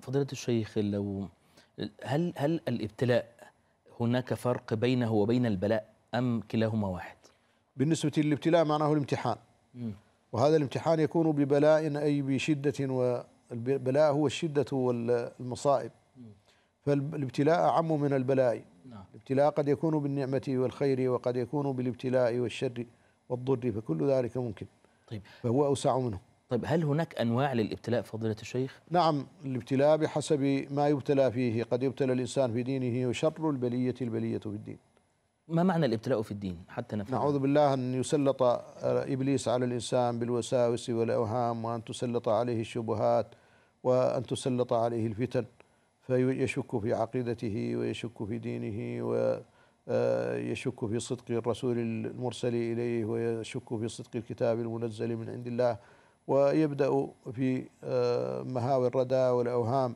فضيلة الشيخ لو هل هل الابتلاء هناك فرق بينه وبين البلاء أم كلاهما واحد؟ بالنسبة للابتلاء معناه الامتحان وهذا الامتحان يكون ببلاء أي بشدة والبلاء هو الشدة والمصائب فالابتلاء أعم من البلاء نعم. الابتلاء قد يكون بالنعمة والخير وقد يكون بالابتلاء والشر والضر فكل ذلك ممكن طيب فهو أوسع منه طيب هل هناك أنواع للابتلاء فضيلة الشيخ؟ نعم الابتلاء بحسب ما يبتلى فيه قد يبتلى الإنسان في دينه وشر البلية البلية في الدين ما معنى الابتلاء في الدين حتى نفهم نعوذ بالله أن يسلط إبليس على الإنسان بالوساوس والأوهام وأن تسلط عليه الشبهات وأن تسلط عليه الفتن فيشك في عقيدته ويشك في دينه و آه، يشك في صدق الرسول المرسل إليه ويشك في صدق الكتاب المنزل من عند الله ويبدأ في آه، مهاوي الردى والأوهام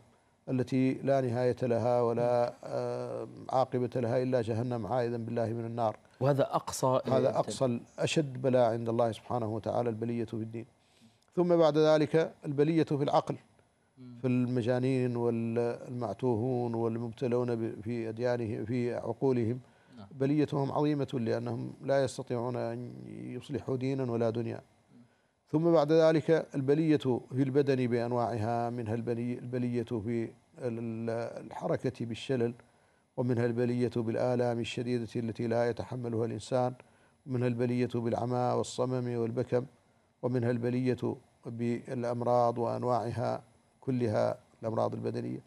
التي لا نهاية لها ولا آه، عاقبة لها إلا جهنم عائدا بالله من النار وهذا أقصى هذا إيه، أقصى أشد بلاء عند الله سبحانه وتعالى البلية في الدين ثم بعد ذلك البلية في العقل في المجانين والمعتوهون والمبتلون في أديانهم في عقولهم نعم. بليتهم عظيمة لأنهم لا يستطيعون أن يصلحوا دينا ولا دنيا ثم بعد ذلك البلية في البدن بأنواعها منها البلية في الحركة بالشلل ومنها البلية بالآلام الشديدة التي لا يتحملها الإنسان ومنها البلية بالعمى والصمم والبكم ومنها البلية بالأمراض وأنواعها كلها الأمراض البدنية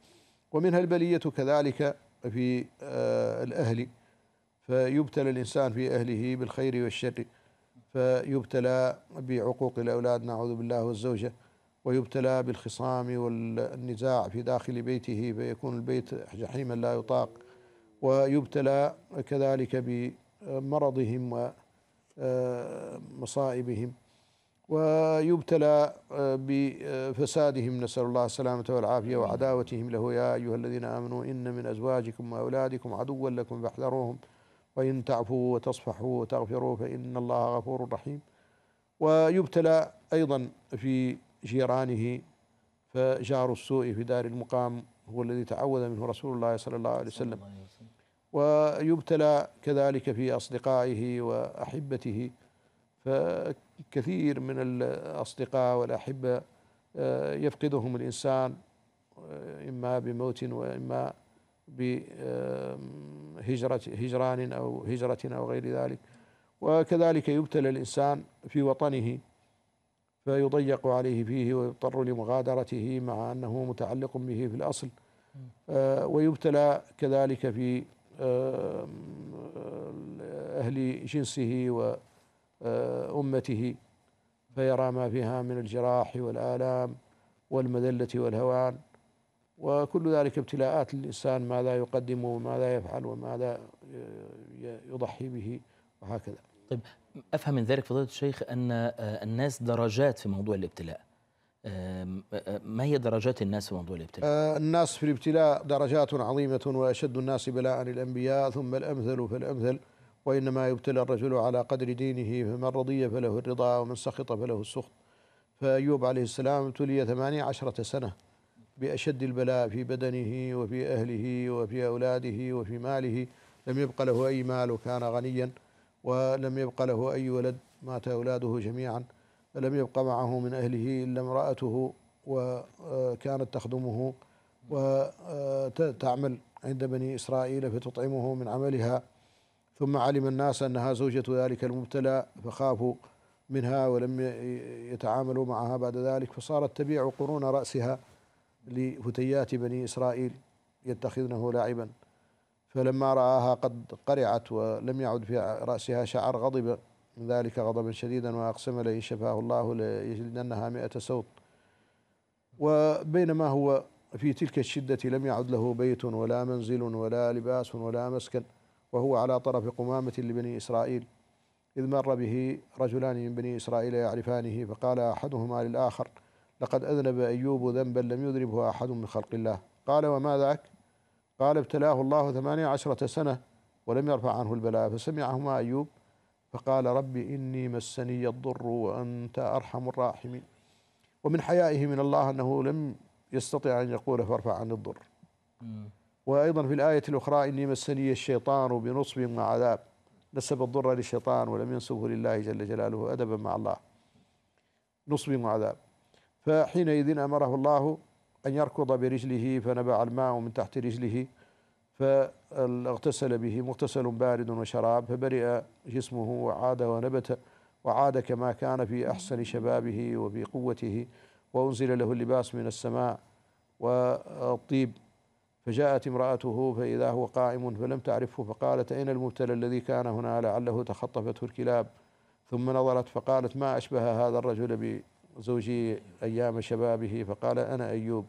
ومنها البلية كذلك في آه، الأهل فيبتلى الإنسان في أهله بالخير والشر فيبتلى بعقوق الأولاد نعوذ بالله والزوجة ويبتلى بالخصام والنزاع في داخل بيته فيكون البيت جحيما لا يطاق ويبتلى كذلك بمرضهم ومصائبهم ويبتلى بفسادهم نسأل الله السلامة والعافية وعداوتهم له يا أيها الذين آمنوا إن من أزواجكم وأولادكم عدوا لكم فاحذروهم وإن تعفوا وتصفحوا وتغفروا فإن الله غفور رحيم ويبتلى أيضا في جيرانه فجار السوء في دار المقام هو الذي تعوذ منه رسول الله صلى الله عليه وسلم ويبتلى كذلك في أصدقائه وأحبته فكثير من الأصدقاء والأحبة آه، يفقدهم الإنسان آه، إما بموت وإما هجرة هجران أو هجرة أو غير ذلك وكذلك يبتلى الإنسان في وطنه فيضيق عليه فيه ويضطر لمغادرته مع أنه متعلق به في الأصل آه، ويبتلى كذلك في آه، أهل جنسه وأمته آه، فيرى ما فيها من الجراح والآلام والمذلة والهوان وكل ذلك ابتلاءات للإنسان ماذا يقدم وماذا يفعل وماذا يضحي به وهكذا طيب أفهم من ذلك فضيلة الشيخ أن آه، الناس درجات في موضوع الابتلاء آه، آه، ما هي درجات الناس في موضوع الابتلاء؟ الناس في الابتلاء درجات عظيمة وأشد الناس بلاء الأنبياء ثم الأمثل فالأمثل وإنما يبتلى الرجل على قدر دينه فمن رضي فله الرضا ومن سخط فله السخط فأيوب عليه السلام ابتلي 18 عشرة سنة بأشد البلاء في بدنه وفي أهله وفي أولاده وفي ماله لم يبق له أي مال وكان غنيا ولم يبق له أي ولد مات أولاده جميعا لم يبق معه من أهله إلا امرأته وكانت تخدمه وتعمل عند بني إسرائيل فتطعمه من عملها ثم علم الناس أنها زوجة ذلك المبتلى فخافوا منها ولم يتعاملوا معها بعد ذلك فصارت تبيع قرون رأسها لفتيات بني إسرائيل يتخذنه لاعبا فلما رآها قد قرعت ولم يعد في رأسها شعر غضب من ذلك غضبا شديدا وأقسم لئن شفاه الله ليجلدنها مئة سوط وبينما هو في تلك الشدة لم يعد له بيت ولا منزل ولا لباس ولا مسكن وهو على طرف قمامة لبني إسرائيل إذ مر به رجلان من بني إسرائيل يعرفانه فقال أحدهما للآخر لقد أذنب أيوب ذنبا لم يذنبه أحد من خلق الله قال وما ذاك قال ابتلاه الله ثمانية عشرة سنة ولم يرفع عنه البلاء فسمعهما أيوب فقال ربي إني مسني الضر وأنت أرحم الراحمين ومن حيائه من الله أنه لم يستطع أن يقول فارفع عن الضر وأيضا في الآية الأخرى إني مسني الشيطان بنصب وعذاب نسب الضر للشيطان ولم ينسبه لله جل جلاله أدبا مع الله نصب وعذاب فحينئذ أمره الله أن يركض برجله فنبع الماء من تحت رجله فاغتسل به مغتسل بارد وشراب فبرئ جسمه وعاد ونبت وعاد كما كان في أحسن شبابه وفي قوته وأنزل له اللباس من السماء والطيب فجاءت امرأته فإذا هو قائم فلم تعرفه فقالت أين المبتلى الذي كان هنا لعله تخطفته الكلاب ثم نظرت فقالت ما أشبه هذا الرجل زوجي أيام شبابه فقال أنا أيوب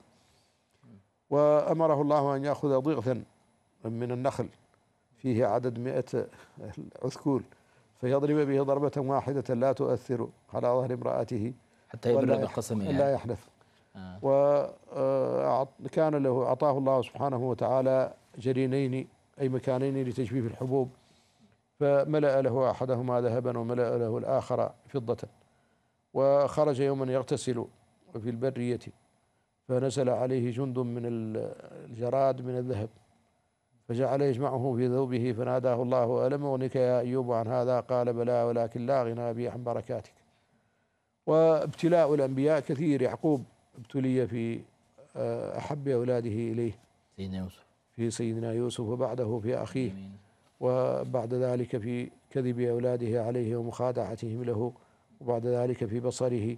وأمره الله أن يأخذ ضغثا من النخل فيه عدد مئة عثكول فيضرب به ضربة واحدة لا تؤثر على ظهر امرأته حتى يبلغ القسم يعني لا يحلف آه. وكان آه، له أعطاه الله سبحانه وتعالى جرينين أي مكانين لتجفيف الحبوب فملأ له أحدهما ذهبا وملأ له الآخر فضة وخرج يوما يغتسل في البرية فنزل عليه جند من الجراد من الذهب فجعل يجمعه في ثوبه فناداه الله ألم أغنك يا أيوب عن هذا قال بلى ولكن لا غنى بي عن بركاتك وابتلاء الأنبياء كثير يعقوب ابتلي في آه، أحب أولاده إليه سيدنا يوسف في سيدنا يوسف وبعده في أخيه وبعد ذلك في كذب أولاده عليه ومخادعتهم له وبعد ذلك في بصره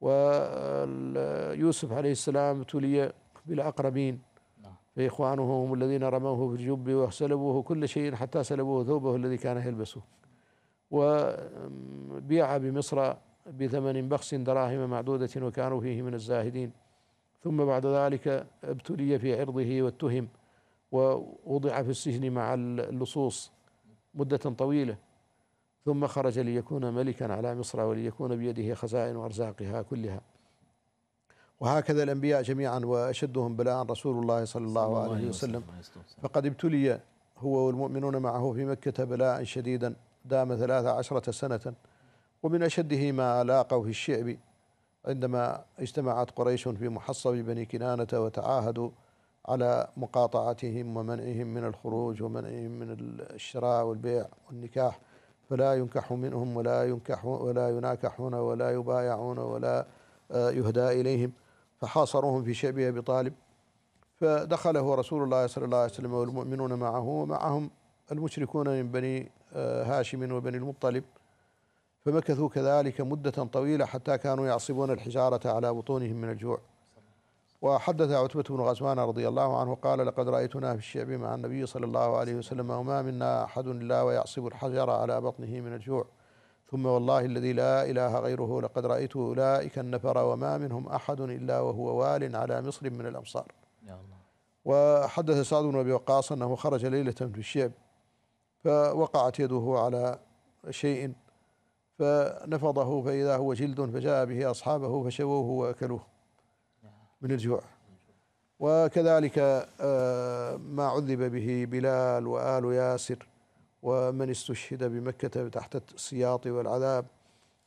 ويوسف عليه السلام ابتلي بالأقربين نعم. فإخوانه هم الذين رموه في الجب وسلبوه كل شيء حتى سلبوه ثوبه الذي كان يلبسه وبيع بمصر بثمن بخس دراهم معدودة وكانوا فيه من الزاهدين ثم بعد ذلك ابتلي في عرضه واتهم ووضع في السجن مع اللصوص مدة طويلة ثم خرج ليكون ملكا على مصر وليكون بيده خزائن أرزاقها كلها وهكذا الأنبياء جميعا وأشدهم بلاء رسول الله صلى الله عليه وسلم فقد ابتلي هو والمؤمنون معه في مكة بلاء شديدا دام ثلاث عشرة سنة ومن أشده ما لاقوا في الشعب عندما اجتمعت قريش في محصب بني كنانة وتعاهدوا على مقاطعتهم ومنعهم من الخروج ومنعهم من الشراء والبيع والنكاح ولا ينكح منهم ولا ينكح ولا يناكحون ولا يبايعون ولا آه، يهدى إليهم فحاصروهم في شعب أبي طالب فدخله رسول الله صلى الله عليه وسلم والمؤمنون معه ومعهم المشركون من بني آه، هاشم وبني المطلب فمكثوا كذلك مدة طويلة حتى كانوا يعصبون الحجارة على بطونهم من الجوع وحدث عتبة بن غزوان رضي الله عنه قال لقد رأيتنا في الشعب مع النبي صلى الله عليه وسلم وما منا أحد إلا ويعصب الحجر على بطنه من الجوع ثم والله الذي لا إله غيره لقد رأيت أولئك النفر وما منهم أحد إلا وهو وال على مصر من الأمصار يا الله وحدث سعد بن أبي وقاص أنه خرج ليلة في الشعب فوقعت يده على شيء فنفضه فإذا هو جلد فجاء به أصحابه فشووه وأكلوه من الجوع وكذلك آه، ما عذب به بلال وآل ياسر ومن استشهد بمكة تحت السياط والعذاب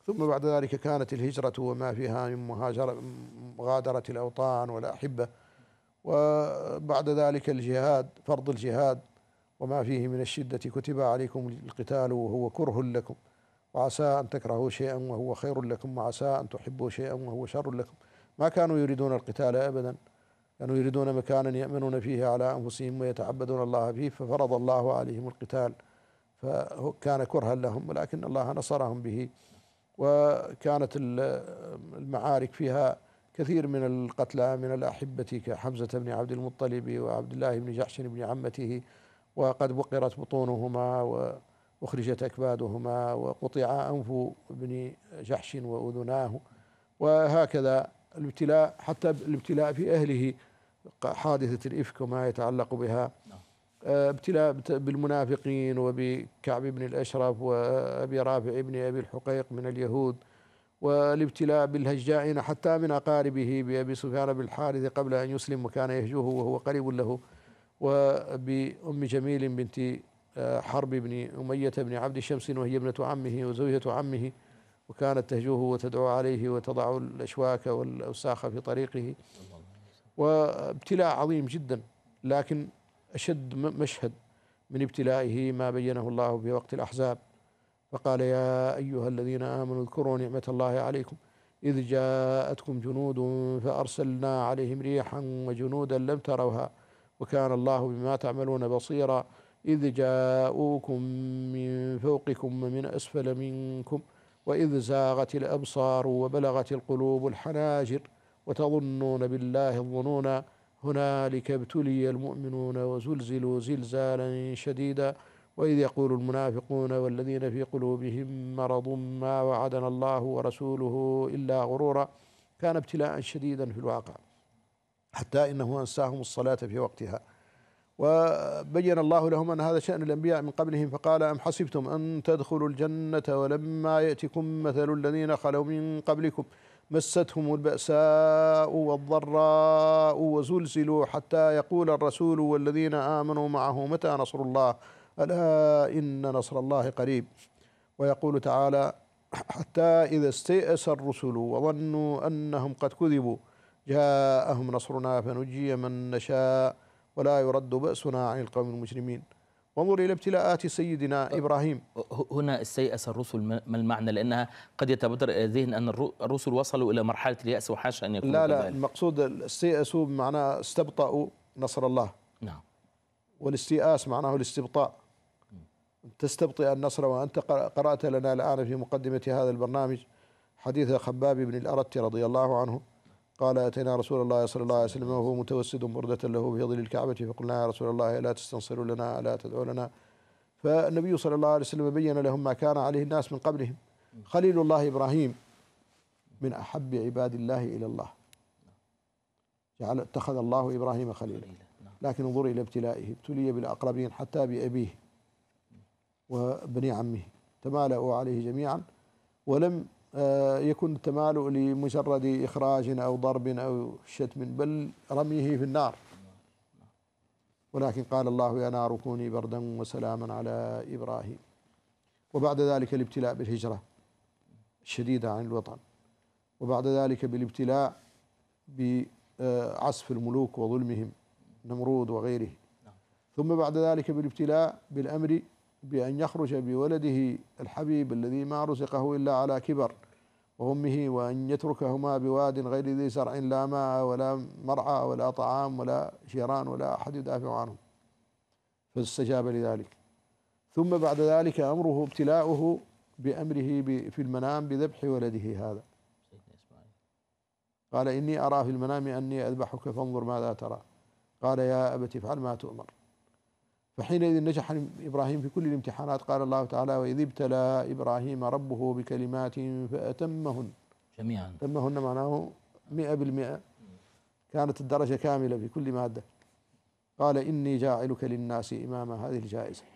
ثم بعد ذلك كانت الهجرة وما فيها من مهاجرة مغادرة الأوطان والأحبة وبعد ذلك الجهاد فرض الجهاد وما فيه من الشدة كتب عليكم القتال وهو كره لكم وعسى أن تكرهوا شيئا وهو خير لكم وعسى أن تحبوا شيئا وهو شر لكم ما كانوا يريدون القتال أبدا كانوا يريدون مكانا يأمنون فيه على أنفسهم ويتعبدون الله فيه ففرض الله عليهم القتال فكان كرها لهم ولكن الله نصرهم به وكانت المعارك فيها كثير من القتلى من الأحبة كحمزة بن عبد المطلب وعبد الله بن جحش بن عمته وقد بقرت بطونهما وأخرجت أكبادهما وقطع أنف ابن جحش وأذناه وهكذا الابتلاء حتى الابتلاء في أهله حادثة الإفك وما يتعلق بها نعم. آه، ابتلاء بالمنافقين وبكعب بن الأشرف وأبي رافع بن أبي الحقيق من اليهود والابتلاء بالهجائن حتى من أقاربه بأبي سفيان بن الحارث قبل أن يسلم وكان يهجوه وهو قريب له وبأم جميل بنت آه، حرب بن أمية بن عبد شمس وهي ابنة عمه وزوجة عمه وكانت تهجوه وتدعو عليه وتضع الأشواك والأوساخ في طريقه وابتلاء عظيم جدا لكن أشد مشهد من ابتلائه ما بينه الله في وقت الأحزاب فقال يا أيها الذين آمنوا اذكروا نعمة الله عليكم إذ جاءتكم جنود فأرسلنا عليهم ريحا وجنودا لم تروها وكان الله بما تعملون بصيرا إذ جاءوكم من فوقكم ومن أسفل منكم ۖ وإذ زاغت الأبصار وبلغت القلوب الحناجر وتظنون بالله الظنونا هنالك ابتلي المؤمنون وزلزلوا زلزالا شديدا وإذ يقول المنافقون والذين في قلوبهم مرض ما وعدنا الله ورسوله إلا غرورا كان ابتلاء شديدا في الواقع حتى إنه أنساهم الصلاة في وقتها وبين الله لهم أن هذا شأن الأنبياء من قبلهم فقال أم حسبتم أن تدخلوا الجنة ولما يأتكم مثل الذين خلوا من قبلكم مستهم البأساء والضراء وزلزلوا حتى يقول الرسول والذين آمنوا معه متى نصر الله ألا إن نصر الله قريب ويقول تعالى حتى إذا استيأس الرسل وظنوا أنهم قد كذبوا جاءهم نصرنا فنجي من نشاء ولا يرد بأسنا عن القوم المجرمين وانظر إلى ابتلاءات سيدنا إبراهيم أه، هنا استيأس الرسل ما المعنى لأنها قد يتبادر إلى الذهن أن الرسل وصلوا إلى مرحلة اليأس وحاشا أن يكونوا لا لا المقصود استيأسوا بمعنى استبطأوا نصر الله نعم والاستيئاس معناه الاستبطاء تستبطئ النصر وأنت قرأت لنا الآن في مقدمة هذا البرنامج حديث خباب بن الأرت رضي الله عنه قال أتينا رسول الله صلى الله عليه وسلم وهو متوسد بردة له في ظل الكعبة فقلنا يا رسول الله ألا تستنصروا لنا ألا تدعوا لنا فالنبي صلى الله عليه وسلم بين لهم ما كان عليه الناس من قبلهم خليل الله إبراهيم من أحب عباد الله إلى الله جعل اتخذ الله إبراهيم خليلا لكن انظر إلى ابتلائه ابتلي بالأقربين حتى بأبيه وبني عمه تمالؤوا عليه جميعا ولم آه، يكون التمالؤ لمجرد إخراج أو ضرب أو شتم بل رميه في النار ولكن قال الله يا نار كوني بردا وسلاما على إبراهيم وبعد ذلك الابتلاء بالهجرة الشديدة عن الوطن وبعد ذلك بالابتلاء بعصف الملوك وظلمهم نمرود وغيره ثم بعد ذلك بالابتلاء بالأمر بأن يخرج بولده الحبيب الذي ما رزقه إلا على كبر وأمه وأن يتركهما بواد غير ذي زرع لا ماء ولا مرعى ولا طعام ولا شيران ولا أحد يدافع عنه فاستجاب لذلك ثم بعد ذلك أمره ابتلاؤه بأمره في المنام بذبح ولده هذا قال إني أرى في المنام أني أذبحك فانظر ماذا ترى قال يا أبت افعل ما تؤمر فحينئذ نجح إبراهيم في كل الامتحانات قال الله تعالى وإذ ابتلى إبراهيم ربه بكلمات فأتمهن جميعا أتمهن معناه مئة بالمئة كانت الدرجة كاملة في كل مادة قال إني جاعلك للناس إماما هذه الجائزة